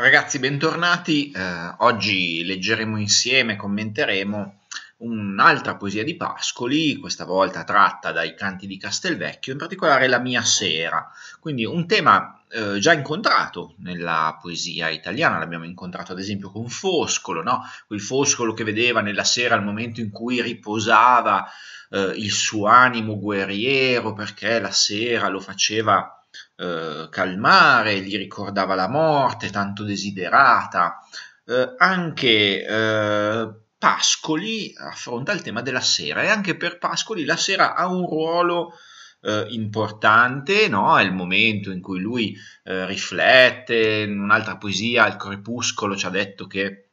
Ragazzi, bentornati. Eh, oggi leggeremo insieme, commenteremo un'altra poesia di Pascoli, questa volta tratta dai canti di Castelvecchio, in particolare La mia sera. Quindi un tema eh, già incontrato nella poesia italiana, l'abbiamo incontrato ad esempio con Foscolo, no? quel Foscolo che vedeva nella sera il momento in cui riposava eh, il suo animo guerriero perché la sera lo faceva eh, calmare, gli ricordava la morte tanto desiderata. Eh, anche eh, Pascoli affronta il tema della sera e anche per Pascoli la sera ha un ruolo eh, importante, no? è il momento in cui lui eh, riflette, in un'altra poesia, il crepuscolo ci ha detto che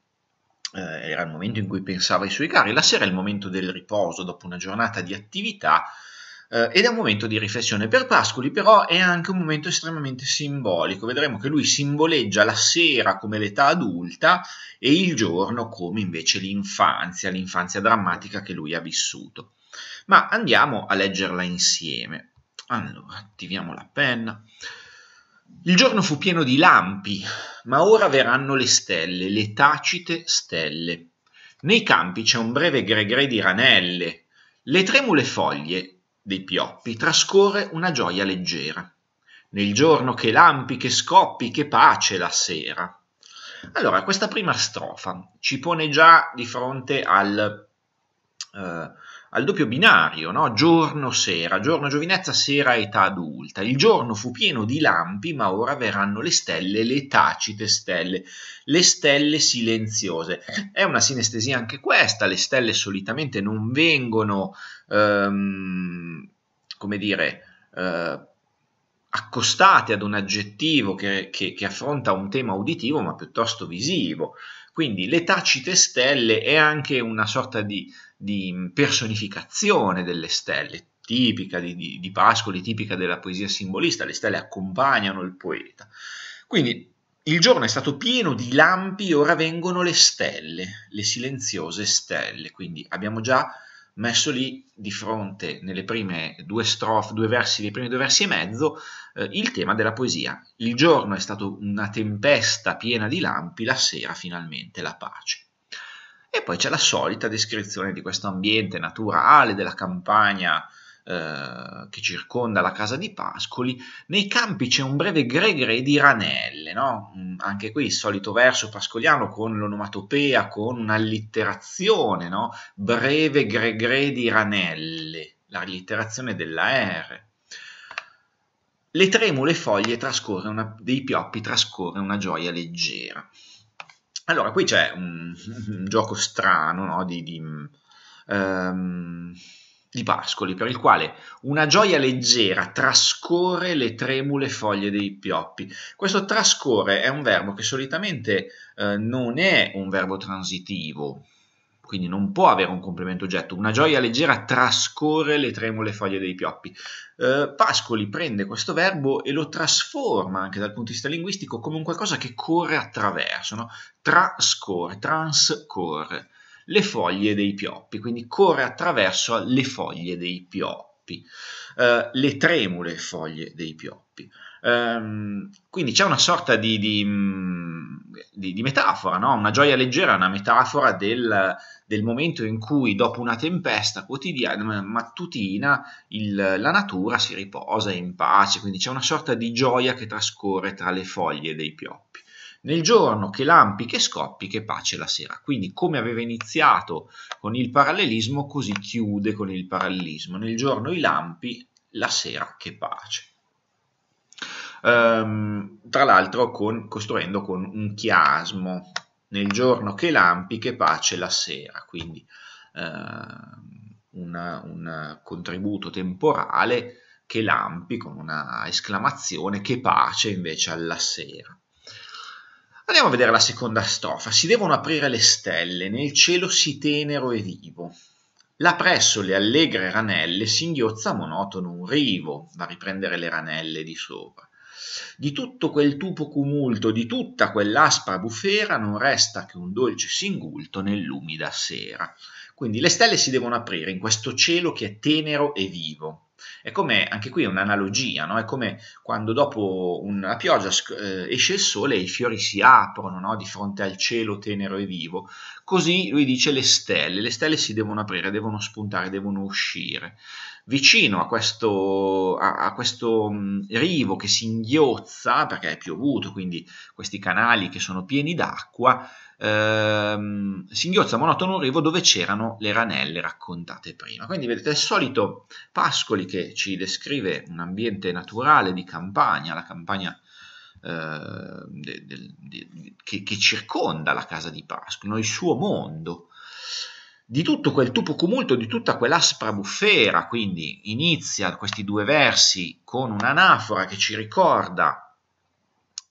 eh, era il momento in cui pensava ai suoi cari, la sera è il momento del riposo dopo una giornata di attività eh, ed è un momento di riflessione. Per Pascoli però è anche un momento estremamente simbolico, vedremo che lui simboleggia la sera come l'età adulta e il giorno come invece l'infanzia, l'infanzia drammatica che lui ha vissuto. Ma andiamo a leggerla insieme. Allora, attiviamo la penna. Il giorno fu pieno di lampi, ma ora verranno le stelle, le tacite stelle. Nei campi c'è un breve gregre di ranelle. Le tremule foglie dei pioppi trascorre una gioia leggera. Nel giorno che lampi, che scoppi, che pace la sera. Allora, questa prima strofa ci pone già di fronte al, eh, al doppio binario, no? giorno-sera, giorno-giovinezza, sera-età adulta. Il giorno fu pieno di lampi, ma ora verranno le stelle, le tacite stelle, le stelle silenziose. È una sinestesia anche questa, le stelle solitamente non vengono, ehm, come dire, eh, accostate ad un aggettivo che, che, che affronta un tema uditivo, ma piuttosto visivo. Quindi le tacite stelle è anche una sorta di di personificazione delle stelle, tipica di, di, di Pascoli, tipica della poesia simbolista, le stelle accompagnano il poeta. Quindi il giorno è stato pieno di lampi, ora vengono le stelle, le silenziose stelle, quindi abbiamo già messo lì di fronte nelle prime due strofe, due versi, nei primi due versi e mezzo, eh, il tema della poesia. Il giorno è stato una tempesta piena di lampi, la sera finalmente la pace. E poi c'è la solita descrizione di questo ambiente naturale, della campagna eh, che circonda la casa di Pascoli. Nei campi c'è un breve gregre di ranelle, no? Mm, anche qui il solito verso pascoliano con l'onomatopea, con un'allitterazione, no? breve gregre di ranelle, la allitterazione della R. Le tremule foglie trascorre una, dei pioppi trascorre una gioia leggera. Allora, qui c'è un, un gioco strano no? di, di, um, di, pascoli, per il quale una gioia leggera trascorre le tremule foglie dei pioppi. Questo trascorre è un verbo che solitamente eh, non è un verbo transitivo, quindi non può avere un complemento oggetto. Una gioia leggera trascorre le tremule foglie dei pioppi. Eh, Pascoli prende questo verbo e lo trasforma anche dal punto di vista linguistico come un qualcosa che corre attraverso, no? trascorre, transcorre le foglie dei pioppi, quindi corre attraverso le foglie dei pioppi, eh, le tremule foglie dei pioppi. Ehm, quindi c'è una sorta di, di, mm, di, di metafora, no? una gioia leggera, una metafora del, del, momento in cui dopo una tempesta quotidiana, mattutina, il, la natura si riposa in pace, quindi c'è una sorta di gioia che trascorre tra le foglie dei pioppi nel giorno che lampi, che scoppi, che pace la sera. Quindi come aveva iniziato con il parallelismo, così chiude con il parallelismo. Nel giorno i lampi, la sera che pace ehm, tra l'altro con, costruendo con un chiasmo nel giorno che lampi che pace la sera, quindi ehm, una, un contributo temporale che lampi con una esclamazione che pace invece alla sera. Andiamo a vedere la seconda strofa. Si devono aprire le stelle, nel cielo si tenero e vivo. Là presso le allegre ranelle singhiozza monotono un rivo, va a riprendere le ranelle di sopra. Di tutto quel tupo cumulto, di tutta quell'aspra bufera, non resta che un dolce singulto nell'umida sera. Quindi le stelle si devono aprire in questo cielo che è tenero e vivo. È come, anche qui è un'analogia, no? è come quando dopo una pioggia eh, esce il sole e i fiori si aprono no? di fronte al cielo tenero e vivo. Così lui dice le stelle, le stelle si devono aprire, devono spuntare, devono uscire vicino a questo, a, a questo mm, rivo che si inghiozza perché è piovuto, quindi questi canali che sono pieni d'acqua, ehm, si inghiozza monotono un rivo dove c'erano le ranelle raccontate prima. Quindi vedete, è il solito Pascoli che ci descrive un ambiente naturale di campagna, la campagna eh, de, de, de, che, che circonda la casa di Pascoli, no? il suo mondo di tutto quel tupo tumulto, di tutta quell'aspra bufera, quindi inizia questi due versi con un'anafora che ci ricorda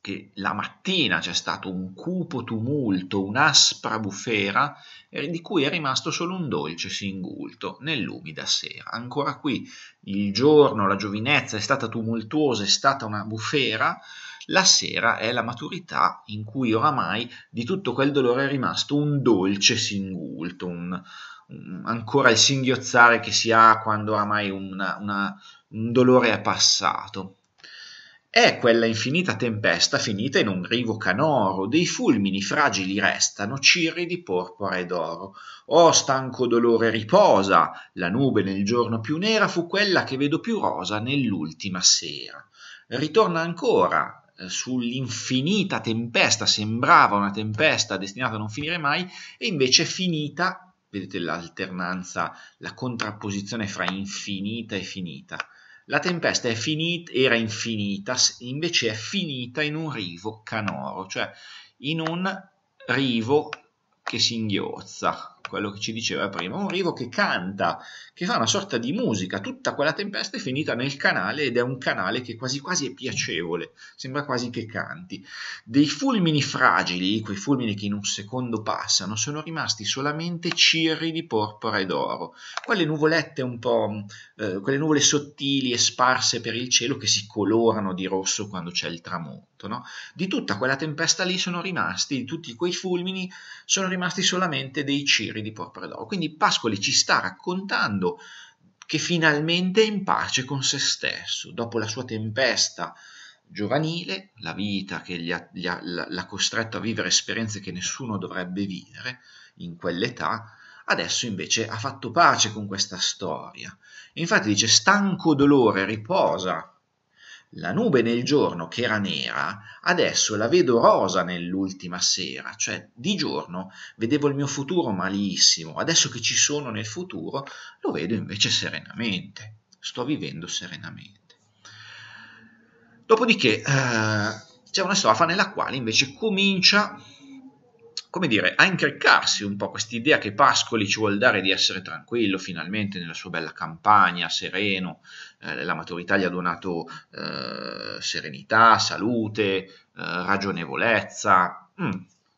che la mattina c'è stato un cupo tumulto, un'aspra bufera, di cui è rimasto solo un dolce singulto nell'umida sera. Ancora qui il giorno, la giovinezza è stata tumultuosa, è stata una bufera, la sera è la maturità in cui oramai di tutto quel dolore è rimasto un dolce singulto, un, un, ancora il singhiozzare che si ha quando oramai una, una, un dolore è passato. È quella infinita tempesta finita in un rivo canoro, dei fulmini fragili restano, cirri di porpora e d'oro. Oh stanco dolore riposa, la nube nel giorno più nera fu quella che vedo più rosa nell'ultima sera. Ritorna ancora, eh, sull'infinita tempesta, sembrava una tempesta destinata a non finire mai, e invece finita, vedete l'alternanza, la contrapposizione fra infinita e finita. La tempesta finita, era infinita, invece è finita in un rivo canoro, cioè in un rivo che singhiozza, quello che ci diceva prima, un rivo che canta, che fa una sorta di musica, tutta quella tempesta è finita nel canale ed è un canale che quasi quasi è piacevole, sembra quasi che canti. Dei fulmini fragili, quei fulmini che in un secondo passano, sono rimasti solamente cirri di porpora e d'oro, quelle nuvolette un po', eh, quelle nuvole sottili e sparse per il cielo che si colorano di rosso quando c'è il tramonto tutto. No? Di tutta quella tempesta lì sono rimasti, di tutti quei fulmini, sono rimasti solamente dei ciri di porpora d'oro. Quindi Pascoli ci sta raccontando che finalmente è in pace con se stesso, dopo la sua tempesta giovanile, la vita che gli ha, gli ha, l'ha costretto a vivere esperienze che nessuno dovrebbe vivere in quell'età, adesso invece ha fatto pace con questa storia. E infatti dice stanco dolore, riposa la nube nel giorno che era nera, adesso la vedo rosa nell'ultima sera, cioè di giorno vedevo il mio futuro malissimo, adesso che ci sono nel futuro lo vedo invece serenamente, sto vivendo serenamente. Dopodiché eh, c'è una strofa nella quale invece comincia come dire, a increccarsi un po' quest'idea che Pascoli ci vuol dare di essere tranquillo finalmente nella sua bella campagna, sereno, eh, la maturità gli ha donato eh, serenità, salute, eh, ragionevolezza. Mm.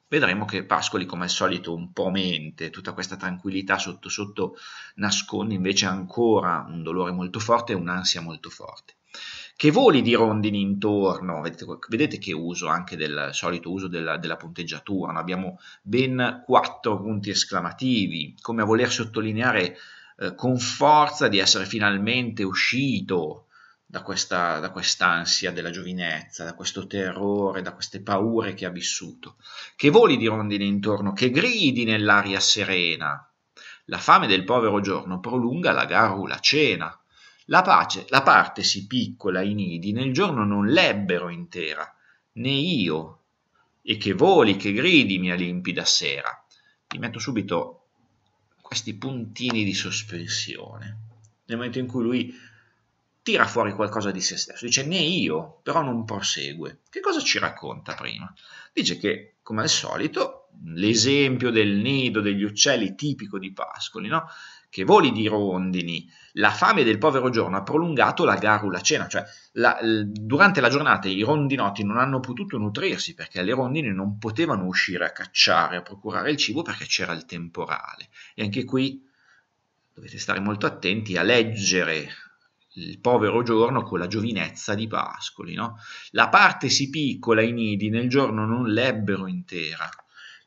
Vedremo che Pascoli, come al solito, un po' mente, tutta questa tranquillità sotto sotto nasconde invece ancora un dolore molto forte e un'ansia molto forte che voli di rondini intorno, vedete, vedete che uso anche del solito uso della, della punteggiatura, no? abbiamo ben quattro punti esclamativi, come a voler sottolineare eh, con forza di essere finalmente uscito da, questa, da quest'ansia della giovinezza, da questo terrore, da queste paure che ha vissuto, che voli di rondine intorno, che gridi nell'aria serena. La fame del povero giorno prolunga la garrula cena la, pace, la parte si piccola i nidi nel giorno non l'ebbero intera, né io, e che voli, che gridi, mia limpida sera. Ti metto subito questi puntini di sospensione, nel momento in cui lui tira fuori qualcosa di se stesso, dice né io, però non prosegue. Che cosa ci racconta prima? Dice che, come al solito, l'esempio del nido degli uccelli tipico di Pascoli, no? che voli di rondini, la fame del povero giorno ha prolungato la garula cena, cioè la, durante la giornata i rondinotti non hanno potuto nutrirsi perché le rondini non potevano uscire a cacciare, a procurare il cibo perché c'era il temporale. E anche qui dovete stare molto attenti a leggere il povero giorno con la giovinezza di Pascoli. No? La parte si piccola i nidi nel giorno non l'ebbero intera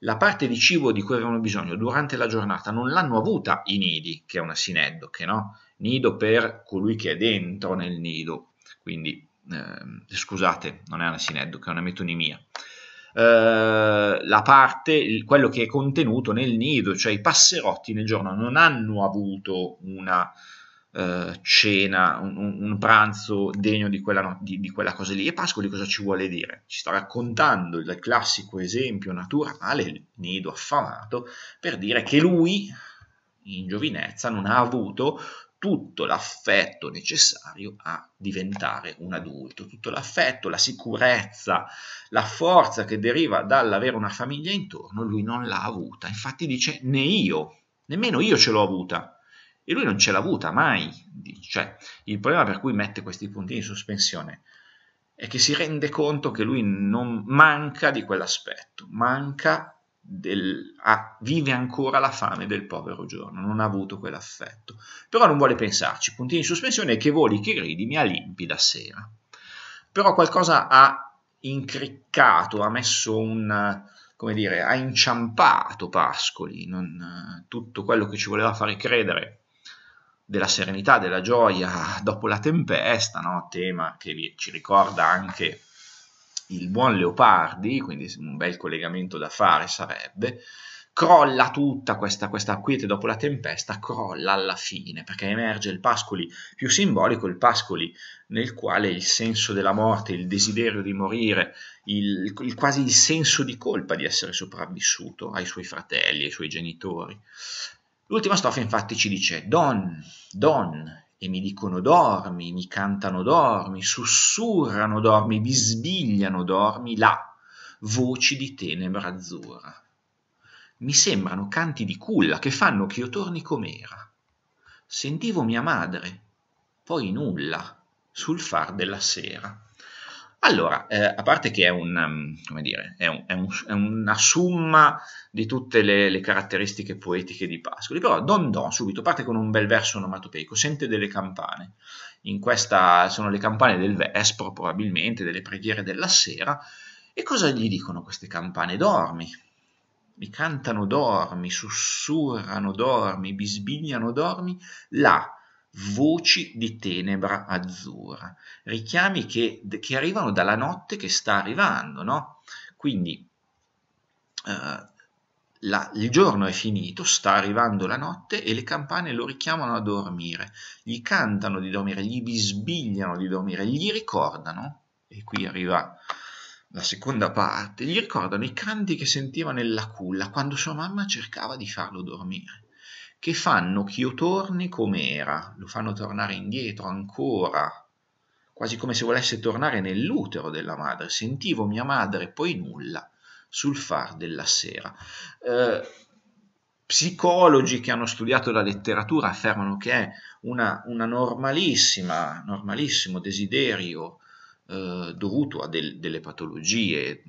la parte di cibo di cui avevano bisogno durante la giornata non l'hanno avuta i nidi, che è una sineddoche, no? Nido per colui che è dentro nel nido, quindi eh, scusate, non è una sineddoche, è una metonimia. Eh, la parte, il, quello che è contenuto nel nido, cioè i passerotti nel giorno non hanno avuto una eh, cena, un, un, pranzo degno di quella, no, di, di quella, cosa lì. E Pascoli cosa ci vuole dire? Ci sta raccontando il classico esempio naturale, il nido affamato, per dire che lui in giovinezza non ha avuto tutto l'affetto necessario a diventare un adulto, tutto l'affetto, la sicurezza, la forza che deriva dall'avere una famiglia intorno, lui non l'ha avuta. Infatti dice né io, nemmeno io ce l'ho avuta e lui non ce l'ha avuta mai, cioè il problema per cui mette questi puntini di sospensione è che si rende conto che lui non manca di quell'aspetto, manca del, ah, vive ancora la fame del povero giorno, non ha avuto quell'affetto, però non vuole pensarci, puntini di sospensione, che voli, che gridi, mi alimpi da sera. Però qualcosa ha incriccato, ha messo un, come dire, ha inciampato Pascoli, non, eh, tutto quello che ci voleva fare credere della serenità, della gioia dopo la tempesta, no? tema che ci ricorda anche il buon Leopardi, quindi un bel collegamento da fare sarebbe, crolla tutta questa, questa quiete dopo la tempesta, crolla alla fine, perché emerge il Pascoli più simbolico, il Pascoli nel quale il senso della morte, il desiderio di morire, il, il, quasi il senso di colpa di essere sopravvissuto ai suoi fratelli, ai suoi genitori, L'ultima strofa infatti ci dice Don, Don, e mi dicono dormi, mi cantano dormi, sussurrano dormi, bisbigliano dormi là, voci di tenebra azzurra. Mi sembrano canti di culla che fanno che io torni com'era. Sentivo mia madre, poi nulla, sul far della sera. Allora, eh, a parte che è, un, um, come dire, è, un, è, un, è una summa di tutte le, le, caratteristiche poetiche di Pascoli, però oh, Don Don subito parte con un bel verso onomatopeico, sente delle campane, in questa sono le campane del Vespro probabilmente, delle preghiere della sera, e cosa gli dicono queste campane? Dormi, mi cantano dormi, sussurrano dormi, bisbigliano dormi, là voci di tenebra azzurra, richiami che, che arrivano dalla notte che sta arrivando, no? Quindi eh, la, il giorno è finito, sta arrivando la notte e le campane lo richiamano a dormire, gli cantano di dormire, gli bisbigliano di dormire, gli ricordano, e qui arriva la seconda parte, gli ricordano i canti che sentiva nella culla quando sua mamma cercava di farlo dormire che fanno che io torni come era, lo fanno tornare indietro ancora, quasi come se volesse tornare nell'utero della madre. Sentivo mia madre poi nulla sul far della sera. Eh, psicologi che hanno studiato la letteratura affermano che è una, una normalissima, normalissimo desiderio eh, dovuto a del, delle patologie,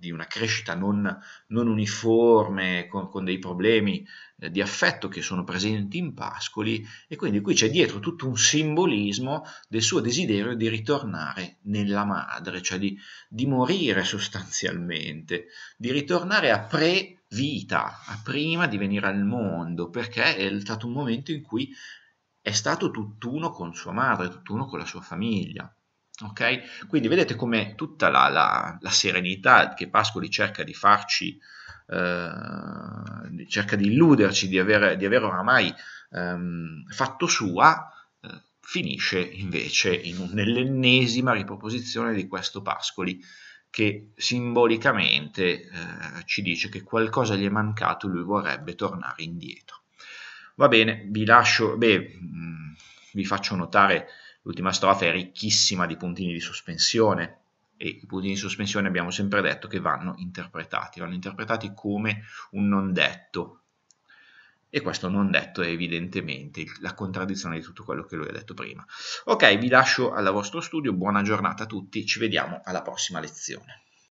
di una crescita non, non uniforme, con, con, dei problemi eh, di affetto che sono presenti in Pascoli e quindi qui c'è dietro tutto un simbolismo del suo desiderio di ritornare nella madre, cioè di, di morire sostanzialmente, di ritornare a pre-vita, a prima di venire al mondo, perché è stato un momento in cui è stato tutt'uno con sua madre, tutt'uno con la sua famiglia. Okay? Quindi vedete come tutta la, la, la, serenità che Pascoli cerca di farci, eh, cerca di illuderci di aver, di aver oramai ehm, fatto sua, eh, finisce invece in nell'ennesima riproposizione di questo Pascoli che simbolicamente eh, ci dice che qualcosa gli è mancato, e lui vorrebbe tornare indietro. Va bene, vi lascio, beh, mh, mm, vi faccio notare L'ultima strofa è ricchissima di puntini di sospensione e i puntini di sospensione abbiamo sempre detto che vanno interpretati, vanno interpretati come un non detto. E questo non detto è evidentemente la contraddizione di tutto quello che lui ha detto prima. Ok, vi lascio al vostro studio, buona giornata a tutti, ci vediamo alla prossima lezione.